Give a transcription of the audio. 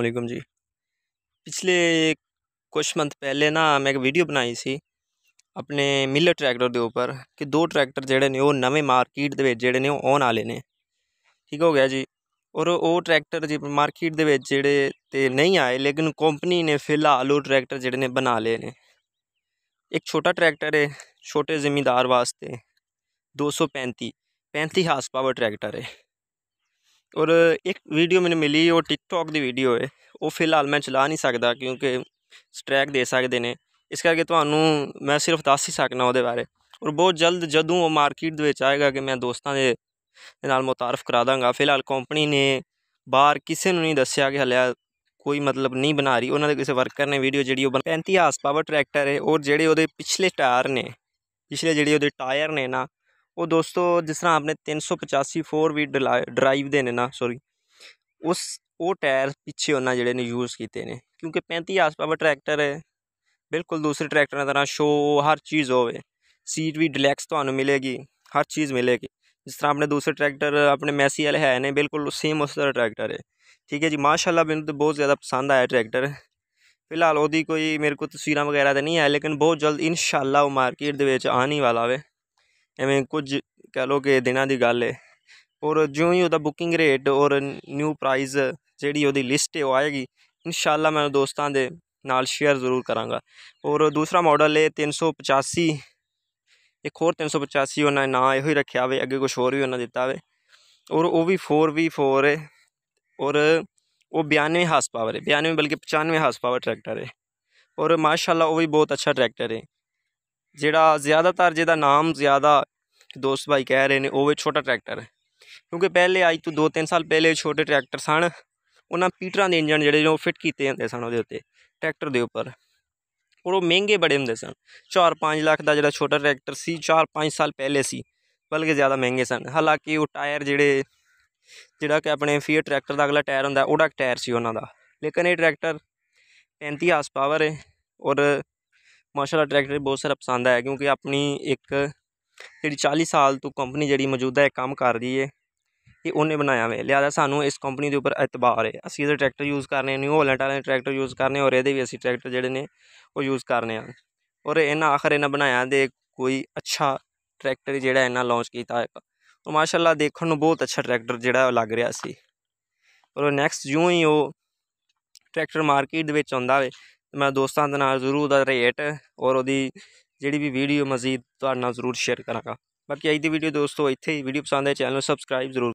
ਵਾਲੇਕਮ ਜੀ ਪਿਛਲੇ ਕੁਝ ਮਹੀਨੇ ਪਹਿਲੇ ਨਾ ਮੈਂ ਇੱਕ ਵੀਡੀਓ ਬਣਾਈ ਸੀ ਆਪਣੇ ਮਿਲਰ ਟਰੈਕਟਰ ਦੇ ਉੱਪਰ ਕਿ ਦੋ ਟਰੈਕਟਰ ਜਿਹੜੇ ਨੇ ਉਹ ਨਵੇਂ ਮਾਰਕੀਟ ਦੇ ਵਿੱਚ ਜਿਹੜੇ ਨੇ ਉਹ ਆਉਣ ਵਾਲੇ ਨੇ ਠੀਕ ਹੋ ਗਿਆ ਜੀ ਔਰ ਉਹ ਟਰੈਕਟਰ ਜੀ ਮਾਰਕੀਟ ਦੇ ਵਿੱਚ ਜਿਹੜੇ ਤੇ ਨਹੀਂ ਆਏ ਲੇਕਿਨ ਕੰਪਨੀ ਨੇ ਫਿਲਹਾਲ ਉਹ ਟਰੈਕਟਰ ਜਿਹੜੇ ਨੇ ਬਣਾ ਲਏ ਨੇ ਇੱਕ ਛੋਟਾ ਟਰੈਕਟਰ ਹੈ ਛੋਟੇ ਜ਼ਿਮੀਂਦਾਰ ਵਾਸਤੇ 235 35 ਹਾਰਸ ਪਾਵਰ ਟਰੈਕਟਰ ਹੈ ਔਰ ਇੱਕ ਵੀਡੀਓ ਮੈਨੂੰ ਮਿਲੀ ਉਹ ਟਿਕਟੌਕ ਦੀ ਵੀਡੀਓ ਹੈ ਉਹ ਫਿਲਹਾਲ ਮੈਂ ਚਲਾ ਨਹੀਂ ਸਕਦਾ ਕਿਉਂਕਿ ਸਟ੍ਰੈਕ ਦੇ ਸਕਦੇ ਨੇ ਇਸ ਕਰਕੇ ਤੁਹਾਨੂੰ ਮੈਂ ਸਿਰਫ ਦੱਸ ਹੀ ਸਕਣਾ ਉਹਦੇ ਬਾਰੇ ਔਰ ਬਹੁਤ ਜਲਦ ਜਦੋਂ ਉਹ ਮਾਰਕੀਟ ਦੇ ਵਿੱਚ ਆਏਗਾ ਕਿ ਮੈਂ ਦੋਸਤਾਂ ਦੇ ਨਾਲ ਮੁਤਾਰਫ ਕਰਾ ਦਾਂਗਾ ਫਿਲਹਾਲ ਕੰਪਨੀ ਨੇ ਬਾਹਰ ਕਿਸੇ ਨੂੰ ਨਹੀਂ ਦੱਸਿਆ ਕਿ ਹਲਿਆ ਕੋਈ ਮਤਲਬ ਨਹੀਂ ਬਣਾ ਰਹੀ ਉਹਨਾਂ ਦੇ ਕਿਸੇ ਵਰਕਰ ਨੇ ਵੀਡੀਓ ਜਿਹੜੀ ਉਹ 35 ਹਾਰਸ ਪਾਵਰ ਟਰੈਕਟਰ ਹੈ ਔਰ ਜਿਹੜੇ ਉਹਦੇ ਪਿਛਲੇ ਟਾਇਰ ਨੇ ਪਿਛਲੇ ਜਿਹੜੇ ਉਹਦੇ ਟਾਇਰ ਨੇ ਨਾ ਉਹ ਦੋਸਤੋ ਜਿਸ ਤਰ੍ਹਾਂ ਆਪਨੇ 385 ਫੋਰ ਵੀ ਡਰਾਈਵ ਦੇ ਨੇ ਨਾ ਸੌਰੀ ਉਸ ਉਹ ਟਾਇਰ ਪਿੱਛੇ ਉਹਨਾਂ ਜਿਹੜੇ ਨੇ ਯੂਜ਼ ਕੀਤੇ ਨੇ ਕਿਉਂਕਿ 35 ਹਾਰਸ ਪਾਵਰ ਟਰੈਕਟਰ ਹੈ ਬਿਲਕੁਲ ਦੂਸਰੇ ਟਰੈਕਟਰਾਂ ਤਰ੍ਹਾਂ ਸ਼ੋ ਹਰ ਚੀਜ਼ ਹੋਵੇ ਸੀਟ ਵੀ ਡਿਲੈਕਸ ਤੁਹਾਨੂੰ ਮਿਲੇਗੀ ਹਰ ਚੀਜ਼ ਮਿਲੇਗੀ ਜਿਸ ਤਰ੍ਹਾਂ ਆਪਨੇ ਦੂਸਰੇ ਟਰੈਕਟਰ ਆਪਣੇ ਮੈਸੀ ਵਾਲੇ ਹੈ ਨੇ ਬਿਲਕੁਲ ਸੇਮ ਉਸ ਤਰ੍ਹਾਂ ਟਰੈਕਟਰ ਹੈ ਠੀਕ ਹੈ ਜੀ ਮਾਸ਼ਾਅੱਲਾ ਮੈਨੂੰ ਤਾਂ ਬਹੁਤ ਜ਼ਿਆਦਾ ਪਸੰਦ ਆਇਆ ਟਰੈਕਟਰ ਫਿਲਹਾਲ ਉਹਦੀ ਕੋਈ ਮੇਰੇ ਕੋਲ ਤਸਵੀਰਾਂ ਵਗੈਰਾ ਤਾਂ ਨਹੀਂ ਆਇਆ ਲੇਕਿਨ ਬਹੁਤ ਜਲਦ ਇਨਸ਼ਾਅੱਲਾ ਉਹ ਮਾਰਕੀਟ ਦੇ ਵਿੱਚ ਆਣੀ ਵਾਲਾ ਹੋਵੇ ਐਵੇਂ ਕੁਝ ਕਹਿ ਲੋ ਕਿ ਦਿਨਾਂ ਦੀ ਗੱਲ ਹੈ ਔਰ ਜਿਉਂ ਹੀ ਉਹਦਾ ਬੁਕਿੰਗ ਰੇਟ ਔਰ ਨਿਊ ਪ੍ਰਾਈਸ ਜਿਹੜੀ ਉਹਦੀ ਲਿਸਟ ਹੈ ਉਹ ਆਏਗੀ ਇਨਸ਼ਾਅੱਲਾ ਮੈਂ ਦੋਸਤਾਂ ਦੇ ਨਾਲ ਸ਼ੇਅਰ ਜ਼ਰੂਰ ਕਰਾਂਗਾ ਔਰ ਦੂਸਰਾ ਮਾਡਲ ਹੈ 385 ਇੱਕ ਹੋਰ 385 ਉਹਨਾਂ ਨੇ ਨਾਂ ਇਹੋ ਹੀ ਰੱਖਿਆ ਹੋਵੇ ਅੱਗੇ ਕੁਝ ਹੋਰ ਵੀ ਉਹਨਾਂ ਦਿੱਤਾ ਹੋਵੇ ਔਰ ਉਹ ਵੀ 4v4 ਹੈ ਔਰ ਉਹ 92 ਹਾਰਸ ਪਾਵਰ ਹੈ 92 ਬਲਕਿ 95 ਹਾਰਸ ਪਾਵਰ ਟਰੈਕਟਰ ਹੈ ਔਰ ਮਾਸ਼ਾਅੱਲਾ ਉਹ ਵੀ ਬਹੁਤ ਅੱਛਾ ਟਰੈਕਟਰ ਹੈ ਜਿਹੜਾ ਜ਼ਿਆਦਾਤਰ ਜਿਹਦਾ ਨਾਮ ਜ਼ਿਆਦਾ ਦੋਸਤ ਭਾਈ ਕਹਿ ਰਹੇ ਨੇ ਉਹ ਛੋਟਾ ਟਰੈਕਟਰ ਹੈ ਕਿਉਂਕਿ ਪਹਿਲੇ ਅੱਜ ਤੋਂ 2-3 ਸਾਲ ਪਹਿਲੇ ਛੋਟੇ ਟਰੈਕਟਰ ਸਨ ਉਹਨਾਂ ਪੀਟਰਾਂ ਦੇ ਇੰਜਨ ਜਿਹੜੇ ਉਹ ਫਿੱਟ ਕੀਤੇ ਜਾਂਦੇ ਸਨ ਉਹਦੇ ਉੱਤੇ ਟਰੈਕਟਰ ਦੇ ਉੱਪਰ ਔਰ ਉਹ ਮਹਿੰਗੇ ਬੜੇ ਹੁੰਦੇ ਸਨ 4-5 ਲੱਖ ਦਾ ਜਿਹੜਾ ਛੋਟਾ ਟਰੈਕਟਰ ਸੀ 4-5 ਸਾਲ ਪਹਿਲੇ ਸੀ ਬਲਕਿ ਜ਼ਿਆਦਾ ਮਹਿੰਗੇ ਸਨ ਹਾਲਾਂਕਿ ਉਹ ਟਾਇਰ ਜਿਹੜੇ ਜਿਹੜਾ ਕਿ ਆਪਣੇ ਫੀਅਰ ਟਰੈਕਟਰ ਦਾ ਅਗਲਾ ਟਾਇਰ ਹੁੰਦਾ ਉਹਦਾ ਟਾਇਰ ਸੀ ਉਹਨਾਂ ਦਾ ਲੇਕਿਨ ਇਹ ਟਰੈਕਟਰ 35 ਹਾਰਸ ਪਾਵਰ ਹੈ ਔਰ ਮਾਸ਼ਾਅੱਲਾ ਟਰੈਕਟਰ ਬਹੁਤ ਸਾਰਾ ਪਸੰਦ ਆਇਆ ਕਿਉਂਕਿ ਆਪਣੀ ਇੱਕ ਜਿਹੜੀ 40 ਸਾਲ ਤੋਂ ਕੰਪਨੀ ਜਿਹੜੀ ਮੌਜੂਦਾ ਹੈ ਕੰਮ ਕਰ ਰਹੀ ਹੈ ਇਹ ਉਹਨੇ ਬਣਾਇਆ ਹੋਇਆ ਲਿਆਦਾ ਸਾਨੂੰ ਇਸ ਕੰਪਨੀ ਦੇ ਉੱਪਰ ਇਤਬਾਰ ਹੈ ਅਸੀਂ ਇਹਦੇ ਟਰੈਕਟਰ ਯੂਜ਼ ਕਰਨੇ ਨਿਊ ਹੋਲੈਂਡ ਵਾਲੇ ਟਰੈਕਟਰ ਯੂਜ਼ ਕਰਨੇ ਔਰ ਇਹਦੇ ਵੀ ਅਸੀਂ ਟਰੈਕਟਰ ਜਿਹੜੇ ਨੇ ਉਹ ਯੂਜ਼ ਕਰਨੇ ਆ ਔਰ ਇਹਨਾਂ ਆਖਰ ਇਹਨਾਂ ਬਣਾਇਆ ਦੇ ਕੋਈ ਅੱਛਾ ਟਰੈਕਟਰ ਜਿਹੜਾ ਇਹਨਾਂ ਲਾਂਚ ਕੀਤਾ ਹੈ ਤਾਂ ਮਾਸ਼ਾਅੱਲਾ ਦੇਖਣ ਨੂੰ ਬਹੁਤ ਅੱਛਾ ਟਰੈਕਟਰ ਜਿਹੜਾ ਲੱਗ ਰਿਹਾ ਸੀ ਔਰ ਨੈਕਸਟ ਜਿਉਂ ਹੀ ਉਹ ਟਰੈਕਟਰ ਮਾਰਕੀਟ ਦੇ ਵਿੱਚ ਆਉਂਦਾ ਹੋਵੇ ਮੈਂ ਦੋਸਤਾਂ ਦੇ ਨਾਲ ਜ਼ਰੂਰ ਉਹਦਾ ਰੇਟ ਔਰ ਉਹਦੀ ਜਿਹੜੀ ਵੀ ਵੀਡੀਓ ਮਜ਼ੀਦ ਤੁਹਾਡੇ ਨਾਲ ਜ਼ਰੂਰ ਸ਼ੇਅਰ ਕਰਾਂਗਾ ਬਾਕੀ ਅੱਜ ਦੀ ਵੀਡੀਓ ਦੋਸਤੋ ਇੱਥੇ ਹੀ ਵੀਡੀਓ ਪਸੰਦ ਆਏ ਚੈਨਲ ਨੂੰ ਸਬਸਕ੍ਰਾਈਬ ਜ਼ਰੂਰ